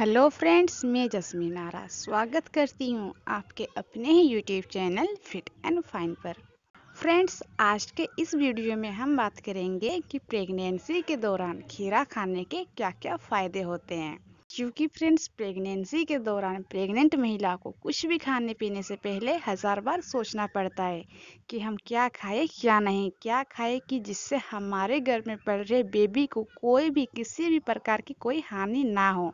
Hello friends मैं जसमीन आरा स्वागत करती हूँ आपके अपने ही YouTube channel fit and fine पर फ्रेंड्स आज के इस वीडियो में हम बात करेंगे कि प्रेगनेंसी के दौरान खीरा खाने के क्या क्या फ़ायदे होते हैं क्योंकि फ्रेंड्स प्रेगनेंसी के दौरान प्रेग्नेंट महिला को कुछ भी खाने पीने से पहले हज़ार बार सोचना पड़ता है कि हम क्या खाएं क्या नहीं क्या खाएं कि जिससे हमारे घर में पड़ रहे बेबी को कोई भी किसी भी प्रकार की कोई हानि ना हो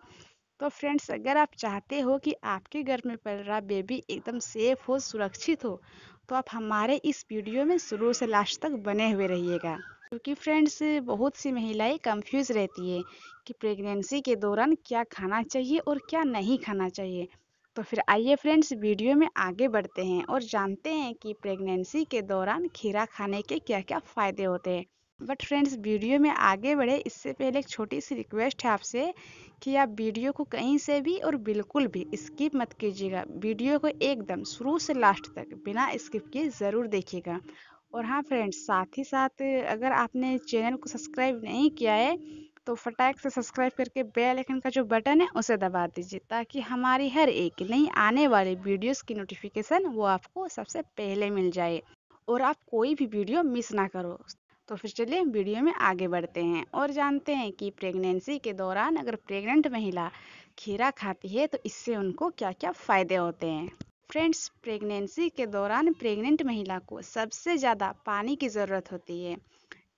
तो फ्रेंड्स अगर आप चाहते हो कि आपके घर में पल रहा बेबी एकदम सेफ हो सुरक्षित हो तो आप हमारे इस वीडियो में शुरू से लास्ट तक बने हुए रहिएगा क्योंकि फ्रेंड्स बहुत सी महिलाएं कंफ्यूज रहती है कि प्रेगनेंसी के दौरान क्या खाना चाहिए और क्या नहीं खाना चाहिए तो फिर आइए फ्रेंड्स वीडियो में आगे बढ़ते हैं और जानते हैं कि प्रेगनेंसी के दौरान खीरा खाने के क्या क्या फ़ायदे होते हैं बट फ्रेंड्स वीडियो में आगे बढ़े इससे पहले एक छोटी सी रिक्वेस्ट है आपसे कि आप वीडियो को कहीं से भी और बिल्कुल भी स्किप मत कीजिएगा वीडियो को एकदम शुरू से लास्ट तक बिना स्किप किए ज़रूर देखिएगा और हाँ फ्रेंड्स साथ ही साथ अगर आपने चैनल को सब्सक्राइब नहीं किया है तो फटाक से सब्सक्राइब करके बेल आइकन का जो बटन है उसे दबा दीजिए ताकि हमारी हर एक नई आने वाली वीडियोस की नोटिफिकेशन वो आपको सबसे पहले मिल जाए और आप कोई भी वीडियो मिस ना करो तो फिर चलिए वीडियो में आगे बढ़ते हैं और जानते हैं कि प्रेगनेंसी के दौरान अगर प्रेग्नेंट महिला खीरा खाती है तो इससे उनको क्या क्या फ़ायदे होते हैं फ्रेंड्स प्रेगनेंसी के दौरान प्रेग्नेंट महिला को सबसे ज़्यादा पानी की ज़रूरत होती है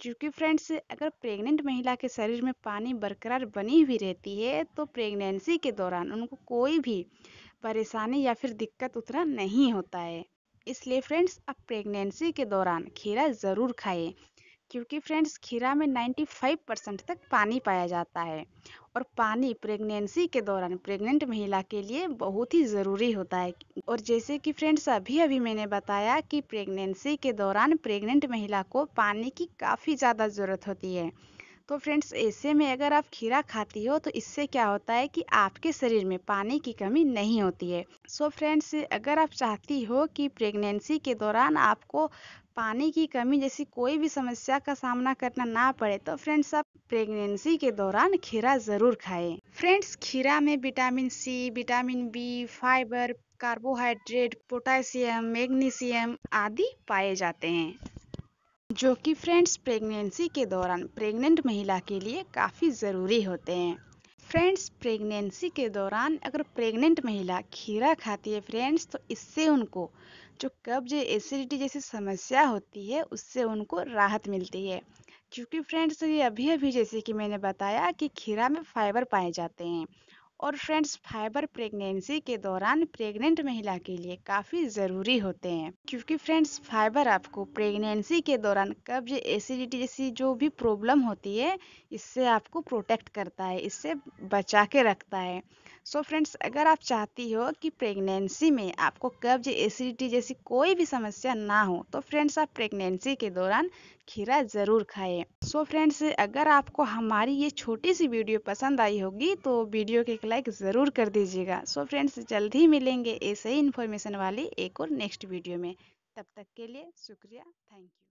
क्योंकि फ्रेंड्स अगर प्रेग्नेंट महिला के शरीर में पानी बरकरार बनी हुई रहती है तो प्रेगनेंसी के दौरान उनको कोई भी परेशानी या फिर दिक्कत उतना नहीं होता है इसलिए फ्रेंड्स आप प्रेगनेंसी के दौरान खीरा ज़रूर खाएं क्योंकि फ्रेंड्स खीरा में 95 परसेंट तक पानी पाया जाता है और पानी प्रेगनेंसी के दौरान प्रेग्नेंट महिला के लिए बहुत ही ज़रूरी होता है और जैसे कि फ्रेंड्स अभी अभी मैंने बताया कि प्रेगनेंसी के दौरान प्रेग्नेंट महिला को पानी की काफ़ी ज़्यादा ज़रूरत होती है तो फ्रेंड्स ऐसे में अगर आप खीरा खाती हो तो इससे क्या होता है कि आपके शरीर में पानी की कमी नहीं होती है सो so फ्रेंड्स अगर आप चाहती हो कि प्रेगनेंसी के दौरान आपको पानी की कमी जैसी कोई भी समस्या का सामना करना ना पड़े तो फ्रेंड्स आप प्रेगनेंसी के दौरान खीरा ज़रूर खाएं। फ्रेंड्स खीरा में vitamin C vitamin B fibre carbohydrate potassium magnesium आदि पाए जाते हैं जो कि फ्रेंड्स प्रेगनेंसी के दौरान प्रेग्नेंट महिला के लिए काफ़ी ज़रूरी होते हैं फ्रेंड्स प्रेगनेंसी के दौरान अगर प्रेग्नेंट महिला खीरा खाती है फ्रेंड्स तो इससे उनको जो कब्ज एसिडिटी जैसी समस्या होती है उससे उनको राहत मिलती है क्योंकि फ्रेंड्स तो ये अभी अभी जैसे कि मैंने बताया कि खीरा में फाइबर पाए जाते हैं और फ्रेंड्स फाइबर प्रेगनेंसी के दौरान प्रेग्नेंट महिला के लिए काफ़ी ज़रूरी होते हैं क्योंकि फ्रेंड्स फाइबर आपको प्रेगनेंसी के दौरान कब्ज एसिडिटी जैसी जो भी प्रॉब्लम होती है इससे आपको प्रोटेक्ट करता है इससे बचा के रखता है सो so फ्रेंड्स अगर आप चाहती हो कि प्रेगनेंसी में आपको कब्ज एसिडिटी जैसी कोई भी समस्या ना हो तो फ्रेंड्स आप प्रेगनेंसी के दौरान खीरा ज़रूर खाएं सो so फ्रेंड्स अगर आपको हमारी ये छोटी सी वीडियो पसंद आई होगी तो वीडियो के लाइक ज़रूर कर दीजिएगा सो फ्रेंड्स जल्द ही मिलेंगे ऐसे ही इन्फॉर्मेशन वाली एक और नेक्स्ट वीडियो में तब तक के लिए शुक्रिया थैंक यू